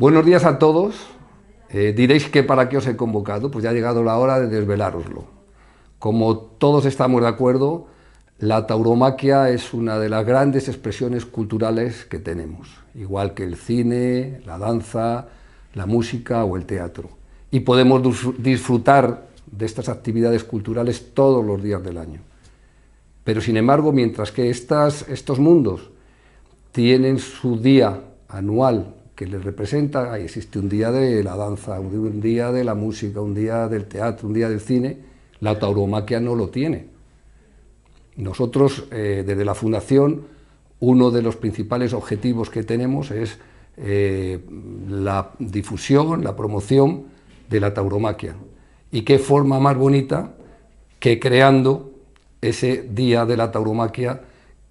Buenos días a todos. Eh, diréis que para qué os he convocado, pues ya ha llegado la hora de desvelároslo. Como todos estamos de acuerdo, la tauromaquia es una de las grandes expresiones culturales que tenemos, igual que el cine, la danza, la música o el teatro. Y podemos disfrutar de estas actividades culturales todos los días del año. Pero sin embargo, mientras que estos mundos tienen su día anual que les representa, ahí existe un día de la danza, un día de la música, un día del teatro, un día del cine, la tauromaquia no lo tiene. Nosotros, eh, desde la Fundación, uno de los principales objetivos que tenemos es eh, la difusión, la promoción de la tauromaquia. ¿Y qué forma más bonita que creando ese día de la tauromaquia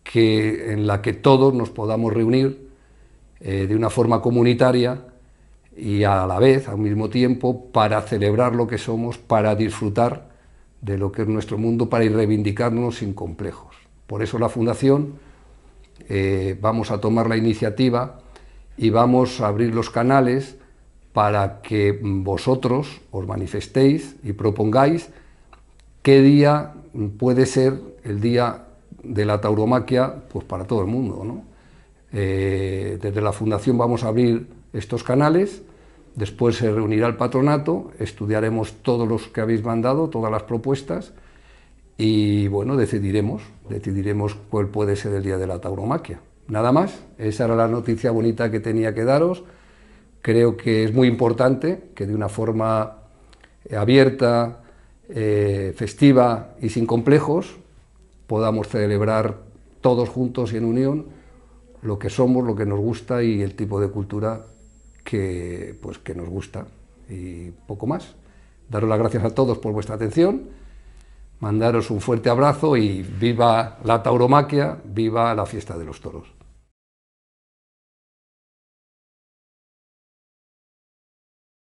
que, en la que todos nos podamos reunir? Eh, de una forma comunitaria y a la vez, al mismo tiempo, para celebrar lo que somos, para disfrutar de lo que es nuestro mundo, para ir reivindicarnos sin complejos. Por eso la Fundación eh, vamos a tomar la iniciativa y vamos a abrir los canales para que vosotros os manifestéis y propongáis qué día puede ser el día de la tauromaquia pues para todo el mundo, ¿no? Eh, desde la Fundación vamos a abrir estos canales, después se reunirá el patronato, estudiaremos todos los que habéis mandado, todas las propuestas, y bueno, decidiremos, decidiremos cuál puede ser el día de la tauromaquia. Nada más, esa era la noticia bonita que tenía que daros. Creo que es muy importante que de una forma eh, abierta, eh, festiva y sin complejos podamos celebrar todos juntos y en unión lo que somos, lo que nos gusta y el tipo de cultura que, pues, que nos gusta. Y poco más. Daros las gracias a todos por vuestra atención, mandaros un fuerte abrazo y viva la tauromaquia, viva la fiesta de los toros.